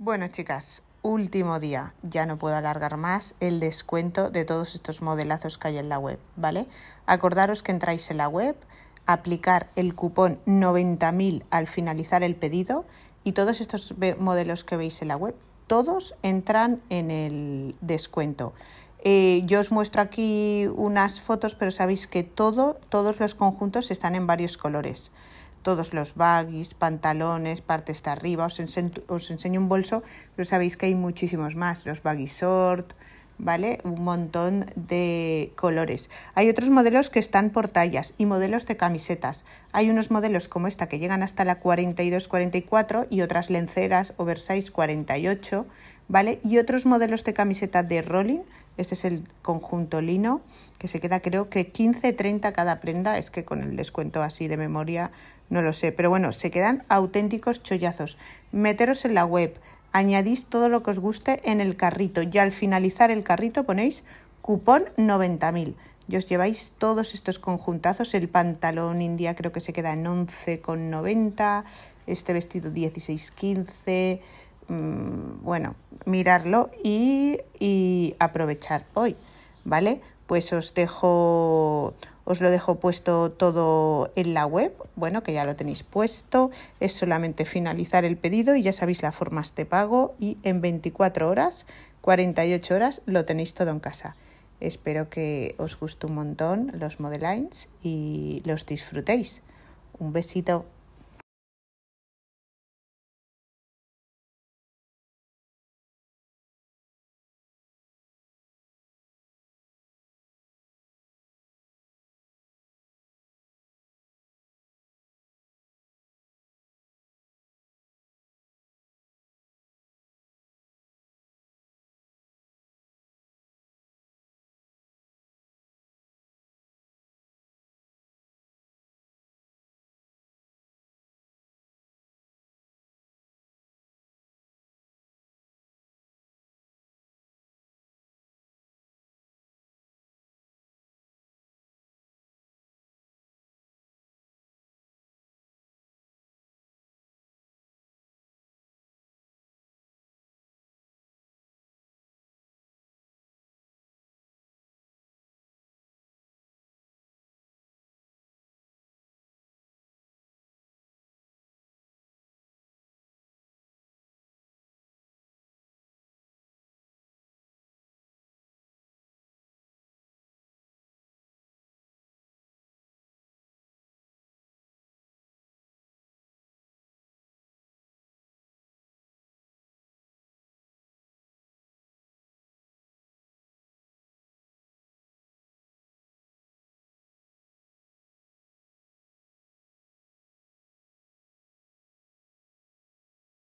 Bueno, chicas, último día, ya no puedo alargar más el descuento de todos estos modelazos que hay en la web, ¿vale? Acordaros que entráis en la web, aplicar el cupón 90.000 al finalizar el pedido y todos estos modelos que veis en la web, todos entran en el descuento. Eh, yo os muestro aquí unas fotos, pero sabéis que todo, todos los conjuntos están en varios colores todos los baggies, pantalones, partes de arriba. Os, os enseño un bolso, pero sabéis que hay muchísimos más. Los baggy short, ¿vale? Un montón de colores. Hay otros modelos que están por tallas y modelos de camisetas. Hay unos modelos como esta que llegan hasta la 42-44 y otras lenceras oversize 48, ¿vale? Y otros modelos de camiseta de rolling, este es el conjunto lino, que se queda creo que 15.30 cada prenda, es que con el descuento así de memoria no lo sé, pero bueno, se quedan auténticos chollazos. Meteros en la web, añadís todo lo que os guste en el carrito y al finalizar el carrito ponéis cupón 90.000 y os lleváis todos estos conjuntazos. El pantalón india creo que se queda en 11,90, este vestido 16,15 Mm, bueno, mirarlo y, aprovechar hoy, ¿vale? Pues os dejo os lo dejo puesto todo en la web, bueno, que ya lo tenéis puesto, es solamente finalizar el pedido y ya sabéis las formas de pago y en 24 horas, 48 horas, lo tenéis todo en casa. Espero que os guste un montón los modelines y los disfrutéis. Un besito.